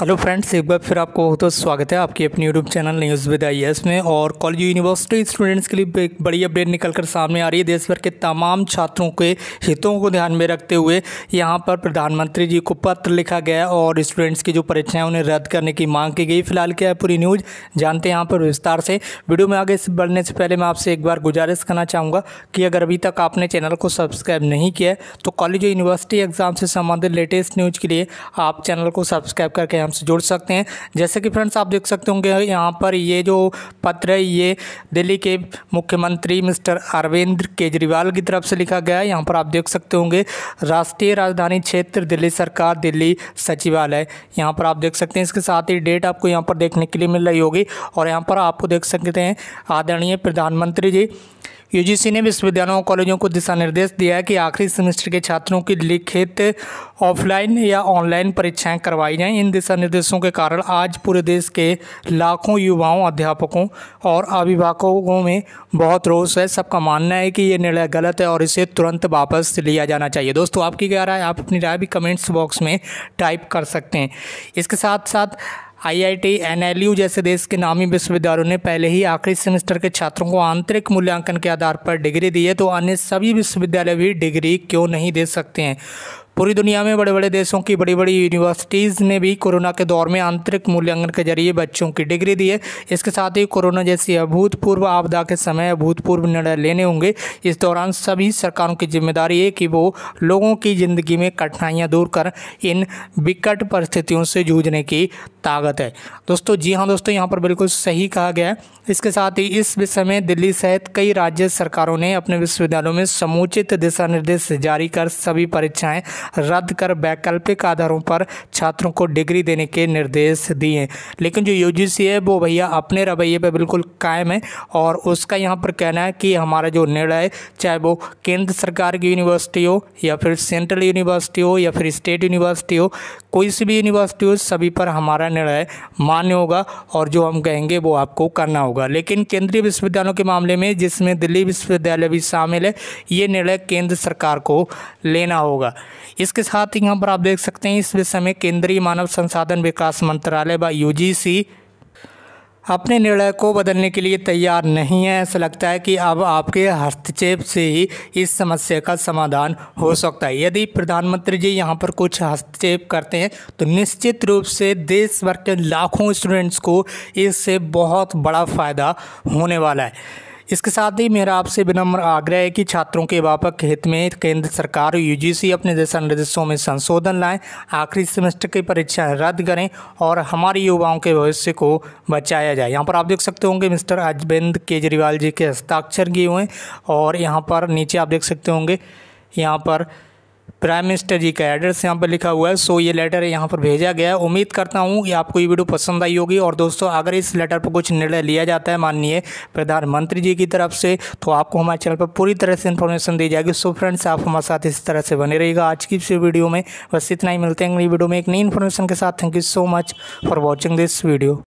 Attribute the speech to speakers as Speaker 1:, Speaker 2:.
Speaker 1: hello friends एक बार फिर आपको बहुत बहुत स्वागत है आपके अपने YouTube channel news with I S में और कॉलेज यूनिवर्सिटी स्टूडेंट्स के लिए एक बड़ी अपडेट निकल कर सामने आ रही है देश भर के तमाम छात्रों के हितों को ध्यान में रखते हुए यहां पर प्रधानमंत्री जी को पत्र लिखा गया और स्टूडेंट्स की जो परीक्षाएँ उन्हें रद्द करने की मांग की गई फिलहाल क्या है पूरी न्यूज़ जानते हैं यहाँ पर विस्तार से वीडियो में आगे बढ़ने से पहले मैं आपसे एक बार गुजारिश करना चाहूँगा कि अगर अभी तक आपने चैनल को सब्सक्राइब नहीं किया है तो कॉलेज यूनिवर्सिटी एग्ज़ाम से संबंधित लेटेस्ट न्यूज़ के लिए आप चैनल को सब्सक्राइब करके यहाँ से जुड़ सकते हैं जैसे कि फ्रेंड्स आप देख सकते होंगे यहाँ पर ये जो पत्र है ये दिल्ली के मुख्यमंत्री मिस्टर अरविंद केजरीवाल की तरफ से लिखा गया है यहाँ पर आप देख सकते होंगे राष्ट्रीय राजधानी क्षेत्र दिल्ली सरकार दिल्ली सचिवालय यहाँ पर आप देख सकते हैं इसके साथ ही डेट आपको यहाँ पर देखने के लिए मिल रही होगी और यहाँ पर आपको देख सकते हैं आदरणीय प्रधानमंत्री जी यूजीसी ने विश्वविद्यालयों और कॉलेजों को दिशा निर्देश दिया है कि आखिरी सेमेस्टर के छात्रों की लिखित ऑफलाइन या ऑनलाइन परीक्षाएं करवाई जाएं इन दिशा निर्देशों के कारण आज पूरे देश के लाखों युवाओं अध्यापकों और अभिभावकों में बहुत रोष है सबका मानना है कि ये निर्णय गलत है और इसे तुरंत वापस लिया जाना चाहिए दोस्तों आपकी क्या राय आप अपनी राय भी कमेंट्स बॉक्स में टाइप कर सकते हैं इसके साथ साथ आईआईटी, एनएलयू जैसे देश के नामी विश्वविद्यालयों ने पहले ही आखिरी सेमेस्टर के छात्रों को आंतरिक मूल्यांकन के आधार पर डिग्री दी है तो अन्य सभी विश्वविद्यालय भी डिग्री क्यों नहीं दे सकते हैं पूरी दुनिया में बड़े बड़े देशों की बड़ी बड़ी यूनिवर्सिटीज़ ने भी कोरोना के दौर में आंतरिक मूल्यांकन के जरिए बच्चों की डिग्री दी है इसके साथ ही कोरोना जैसी अभूतपूर्व आपदा के समय अभूतपूर्व निर्णय लेने होंगे इस दौरान सभी सरकारों की जिम्मेदारी है कि वो लोगों की ज़िंदगी में कठिनाइयाँ दूर कर इन विकट परिस्थितियों से जूझने की ताकत है दोस्तों जी हाँ दोस्तों यहाँ पर बिल्कुल सही कहा गया है इसके साथ ही इस विषय में दिल्ली सहित कई राज्य सरकारों ने अपने विश्वविद्यालयों में समुचित दिशा निर्देश जारी कर सभी परीक्षाएं रद्द कर वैकल्पिक आधारों पर छात्रों को डिग्री देने के निर्देश दिए लेकिन जो यू है वो भैया अपने रवैये पर बिल्कुल कायम है और उसका यहाँ पर कहना है कि हमारा जो निर्णय चाहे वो केंद्र सरकार की यूनिवर्सिटी हो या फिर सेंट्रल यूनिवर्सिटी हो या फिर स्टेट यूनिवर्सिटी हो कोई सी भी यूनिवर्सिटी हो सभी पर हमारा निर्णय मान्य होगा और जो हम कहेंगे वो आपको करना होगा लेकिन केंद्रीय विश्वविद्यालयों के मामले में जिसमें दिल्ली विश्वविद्यालय भी शामिल है ये निर्णय केंद्र सरकार को लेना होगा इसके साथ ही यहाँ पर आप देख सकते हैं इस विषय में केंद्रीय मानव संसाधन विकास मंत्रालय व यू अपने निर्णय को बदलने के लिए तैयार नहीं है ऐसा लगता है कि अब आपके हस्तक्षेप से ही इस समस्या का समाधान हो सकता है यदि प्रधानमंत्री जी यहाँ पर कुछ हस्तक्षेप करते हैं तो निश्चित रूप से देश भर के लाखों स्टूडेंट्स को इससे बहुत बड़ा फ़ायदा होने वाला है इसके साथ ही मेरा आपसे विनम्र आग्रह है कि छात्रों के व्यापक हित में केंद्र सरकार और यूजीसी अपने दिशा निर्देशों में संशोधन लाएं आखिरी सेमेस्टर की परीक्षाएं रद्द करें और हमारे युवाओं के भविष्य को बचाया जाए यहाँ पर आप देख सकते होंगे मिस्टर अरविंद केजरीवाल जी के हस्ताक्षर किए हुए और यहाँ पर नीचे आप देख सकते होंगे यहाँ पर प्राइम मिनिस्टर जी का एड्रेस यहाँ पर लिखा हुआ है सो ये लेटर यहाँ पर भेजा गया है उम्मीद करता हूँ कि आपको ये वीडियो पसंद आई होगी और दोस्तों अगर इस लेटर पर कुछ निर्णय लिया जाता है माननीय प्रधानमंत्री जी की तरफ से तो आपको हमारे चैनल पर पूरी तरह से इन्फॉर्मेशन दी जाएगी सो फ्रेंड्स आप हमारे साथ इस तरह से बने रहेगा आज की इस वीडियो में बस इतना ही मिलते हैं अगली वीडियो में एक नई इन्फॉर्मेशन के साथ thank you so much for watching this video